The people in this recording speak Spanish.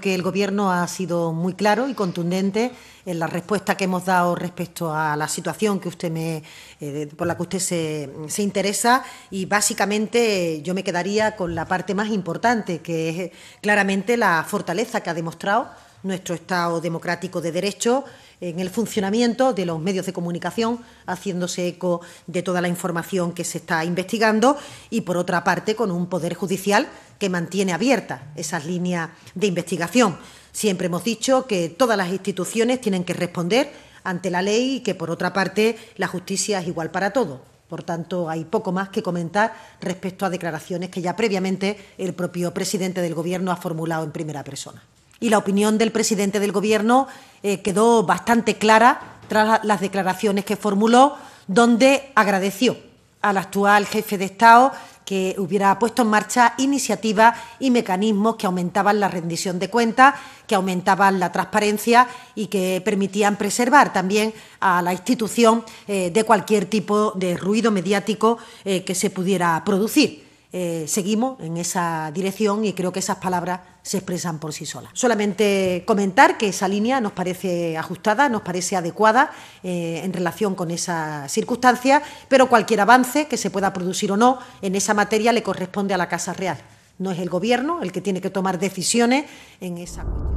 que el Gobierno ha sido muy claro y contundente en la respuesta que hemos dado respecto a la situación que usted me, eh, por la que usted se, interesa y básicamente eh, yo me quedaría con la parte más importante, que es claramente la fortaleza que ha demostrado nuestro Estado democrático de derecho en el funcionamiento de los medios de comunicación, haciéndose eco de toda la información que se está investigando y, por otra parte, con un Poder Judicial que mantiene abiertas esas líneas de investigación. Siempre hemos dicho que todas las instituciones tienen que responder ante la ley y que, por otra parte, la justicia es igual para todos. Por tanto, hay poco más que comentar respecto a declaraciones que ya previamente el propio presidente del Gobierno ha formulado en primera persona y la opinión del presidente del Gobierno eh, quedó bastante clara tras las declaraciones que formuló, donde agradeció al actual jefe de Estado que hubiera puesto en marcha iniciativas y mecanismos que aumentaban la rendición de cuentas, que aumentaban la transparencia y que permitían preservar también a la institución eh, de cualquier tipo de ruido mediático eh, que se pudiera producir. Eh, seguimos en esa dirección y creo que esas palabras se expresan por sí solas. Solamente comentar que esa línea nos parece ajustada, nos parece adecuada eh, en relación con esa circunstancia, pero cualquier avance que se pueda producir o no en esa materia le corresponde a la Casa Real. No es el Gobierno el que tiene que tomar decisiones en esa cuestión.